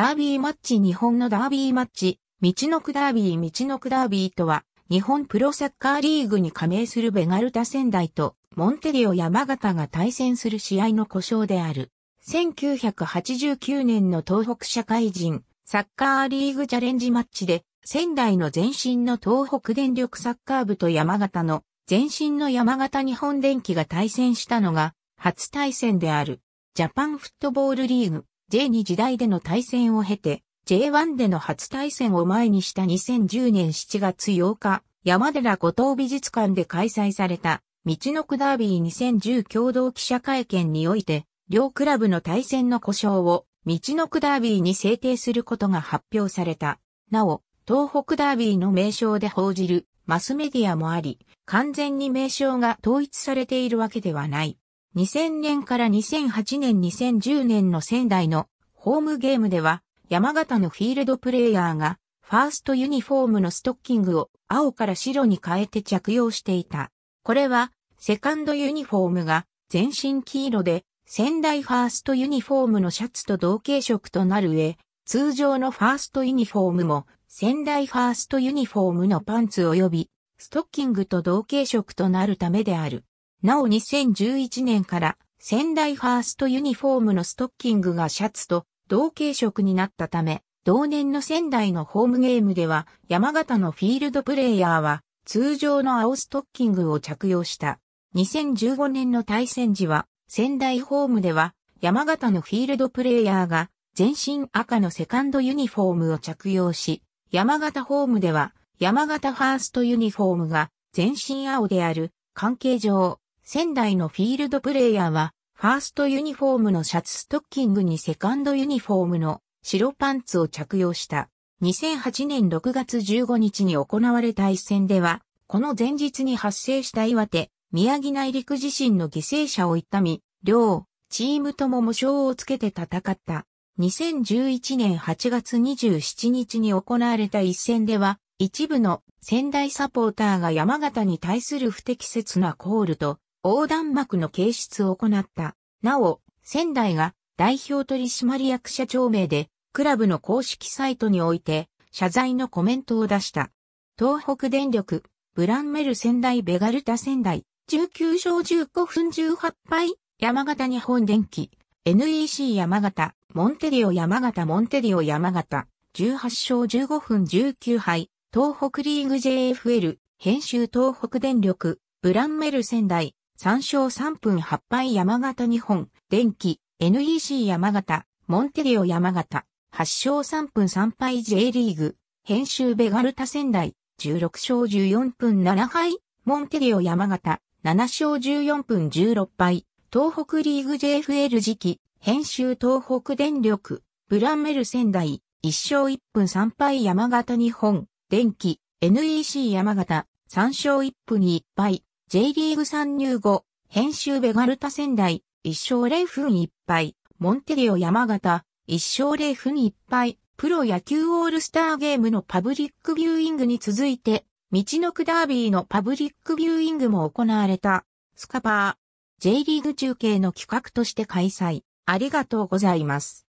ダービーマッチ日本のダービーマッチ、道のくダービー道のくダービーとは、日本プロサッカーリーグに加盟するベガルタ仙台とモンテリオ山形が対戦する試合の故障である。1989年の東北社会人サッカーリーグチャレンジマッチで仙台の前身の東北電力サッカー部と山形の前身の山形日本電機が対戦したのが初対戦であるジャパンフットボールリーグ J2 時代での対戦を経て、J1 での初対戦を前にした2010年7月8日、山寺五島美術館で開催された、道のくダービー2010共同記者会見において、両クラブの対戦の故障を、道のくダービーに制定することが発表された。なお、東北ダービーの名称で報じるマスメディアもあり、完全に名称が統一されているわけではない。2000年から2008年2010年の仙台のホームゲームでは山形のフィールドプレイヤーがファーストユニフォームのストッキングを青から白に変えて着用していた。これはセカンドユニフォームが全身黄色で仙台ファーストユニフォームのシャツと同系色となる上、通常のファーストユニフォームも仙台ファーストユニフォームのパンツ及びストッキングと同系色となるためである。なお2011年から仙台ファーストユニフォームのストッキングがシャツと同系色になったため、同年の仙台のホームゲームでは山形のフィールドプレイヤーは通常の青ストッキングを着用した。2015年の対戦時は仙台ホームでは山形のフィールドプレイヤーが全身赤のセカンドユニフォームを着用し、山形ホームでは山形ファーストユニフォームが全身青である関係上仙台のフィールドプレイヤーは、ファーストユニフォームのシャツストッキングにセカンドユニフォームの白パンツを着用した。2008年6月15日に行われた一戦では、この前日に発生した岩手、宮城内陸地震の犠牲者を痛み、両、チームとも無償をつけて戦った。2011年8月27日に行われた一戦では、一部の仙台サポーターが山形に対する不適切なコールと横断幕の掲出を行った。なお、仙台が代表取締役社長名で、クラブの公式サイトにおいて、謝罪のコメントを出した。東北電力、ブランメル仙台ベガルタ仙台、19勝15分18敗、山形日本電機、NEC 山形、モンテディオ山形モンテディオ山形、18勝15分19敗、東北リーグ JFL、編集東北電力、ブランメル仙台、3勝3分8敗山形日本、電気、NEC 山形、モンテリオ山形、8勝3分3敗 J リーグ、編集ベガルタ仙台、16勝14分7敗、モンテリオ山形、7勝14分16敗、東北リーグ JFL 時期、編集東北電力、ブランメル仙台、1勝1分3敗山形日本、電気、NEC 山形、3勝1分1敗、J リーグ参入後、編集ベガルタ仙台、一勝0分1敗、モンテリオ山形、一勝0分1敗、プロ野球オールスターゲームのパブリックビューイングに続いて、道のくダービーのパブリックビューイングも行われた、スカパー、J リーグ中継の企画として開催。ありがとうございます。